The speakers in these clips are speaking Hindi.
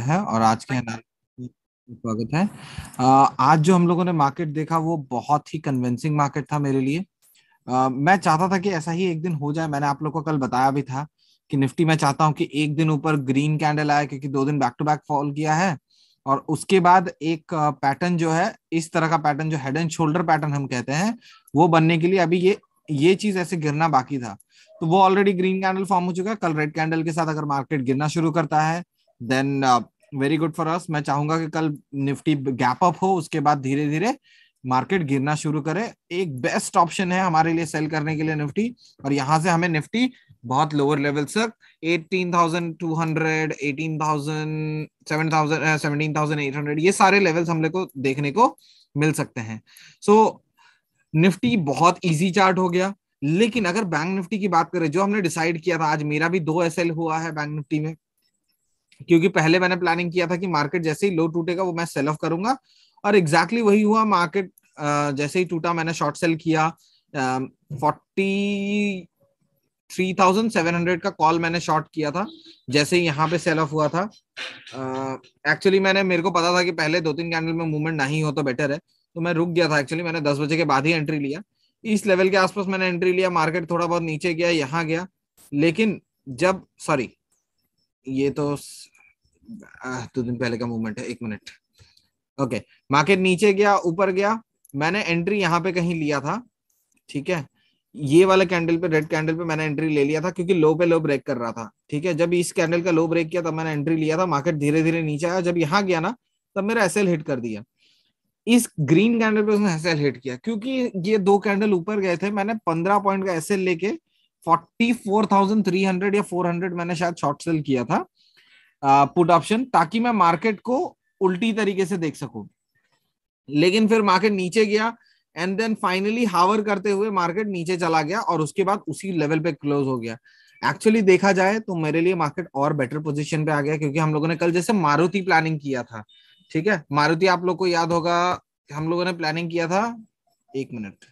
है और आज के हाँ स्वागत है आज जो हम लोगों ने मार्केट देखा वो बहुत ही कन्विंसिंग मार्केट था मेरे लिए मैं चाहता था कि ऐसा ही एक दिन हो जाए मैंने आप लोग को कल बताया भी था कि निफ्टी मैं चाहता हूँ कि एक दिन ऊपर ग्रीन कैंडल आए क्योंकि दो दिन बैक टू बैक फॉल किया है और उसके बाद एक पैटर्न जो है इस तरह का पैटर्न जो हेड एंड शोल्डर पैटर्न हम कहते हैं वो बनने के लिए अभी ये ये चीज ऐसे गिरना बाकी था तो वो ऑलरेडी ग्रीन कैंडल फॉर्म हो चुका है कल रेड कैंडल के साथ अगर मार्केट गिरना शुरू करता है then very good for us मैं चाहूंगा कि कल निफ्टी गैप अप हो उसके बाद धीरे धीरे मार्केट गिरना शुरू करे एक बेस्ट ऑप्शन है हमारे लिए सेल करने के लिए निफ्टी और यहाँ से हमें निफ्टी बहुत लोअर लेवल तक 18,200, थाउजेंड 7,000, ये सारे लेवल्स हम लोग को देखने को मिल सकते हैं सो so, निफ्टी बहुत इजी चार्ट हो गया लेकिन अगर बैंक निफ्टी की बात करें जो हमने डिसाइड किया था आज मेरा भी दो एस हुआ है बैंक निफ्टी में क्योंकि पहले मैंने प्लानिंग किया था कि मार्केट जैसे ही लो टूटेगा वो मैं सेल ऑफ करूंगा और एग्जैक्टली exactly वही हुआ मार्केट जैसे ही टूटा मैंने शॉर्ट सेल किया फोर्टी का कॉल मैंने शॉर्ट किया था जैसे ही यहाँ पे सेल ऑफ हुआ था एक्चुअली uh, मैंने मेरे को पता था कि पहले दो तीन कैंडल में मूवमेंट नहीं हो तो बेटर है तो मैं रुक गया था एक्चुअली मैंने दस बजे के बाद ही एंट्री लिया इस लेवल के आसपास मैंने एंट्री लिया मार्केट थोड़ा बहुत नीचे गया यहाँ गया लेकिन जब सॉरी ये तो दो दिन पहले का मूवमेंट है एक मिनट ओके मार्केट नीचे गया ऊपर गया मैंने एंट्री यहाँ पे कहीं लिया था ठीक है ये वाला कैंडल पे रेड कैंडल पे मैंने एंट्री ले लिया था क्योंकि लो पे लो ब्रेक कर रहा था ठीक है जब इस कैंडल का लो ब्रेक किया तब मैंने एंट्री लिया था मार्केट धीरे धीरे नीचे आया जब यहाँ गया ना तब मेरा एसएल हिट कर दिया इस ग्रीन कैंडल पे उसने एसएल हिट किया क्योंकि ये दो कैंडल ऊपर गए थे मैंने पंद्रह पॉइंट का एस लेके forty four thousand three hundred या फोर हंड्रेड मैंने शायद शॉर्ट सेल किया था पुट ऑप्शन ताकि मैं मार्केट को उल्टी तरीके से देख सकूं लेकिन फिर मार्केट नीचे गया एंड देन फाइनली हावर करते हुए मार्केट नीचे चला गया और उसके बाद उसी लेवल पे क्लोज हो गया एक्चुअली देखा जाए तो मेरे लिए मार्केट और बेटर पोजीशन पे आ गया क्योंकि हम लोगों ने कल जैसे मारुति प्लानिंग किया था ठीक है मारुति आप लोग को याद होगा हम लोगों ने प्लानिंग किया था एक मिनट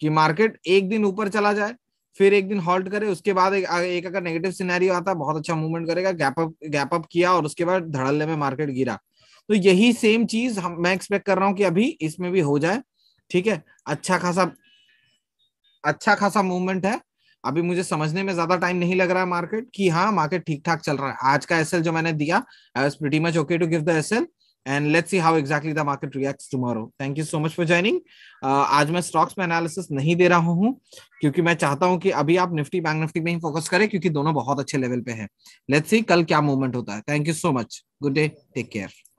कि मार्केट एक दिन ऊपर चला जाए फिर एक दिन हॉल्ट करे उसके बाद एक, एक अगर नेगेटिव सिनेरियो आता बहुत अच्छा मूवमेंट करेगा गैप अप गैप अप किया और उसके बाद धड़ल्ले में मार्केट गिरा तो यही सेम चीज हम मैं एक्सपेक्ट कर रहा हूँ कि अभी इसमें भी हो जाए ठीक है अच्छा खासा अच्छा खासा मूवमेंट है अभी मुझे समझने में ज्यादा टाइम नहीं लग रहा है मार्केट कि हाँ मार्केट ठीक ठाक चल रहा है आज का एस जो मैंने दिया I was pretty much okay to give the L and let see how actually the market react tomorrow thank you so much for joining आज मैं स्टॉक्स में एनालिसिस नहीं दे रहा हूँ क्योंकि मैं चाहता हूँ कि अभी आप निफ्टी बैंक निफ्टी में ही फोकस करें क्योंकि दोनों बहुत अच्छे लेवल पे हैं लेट्स सी कल क्या मूवमेंट होता है thank you so much good day take care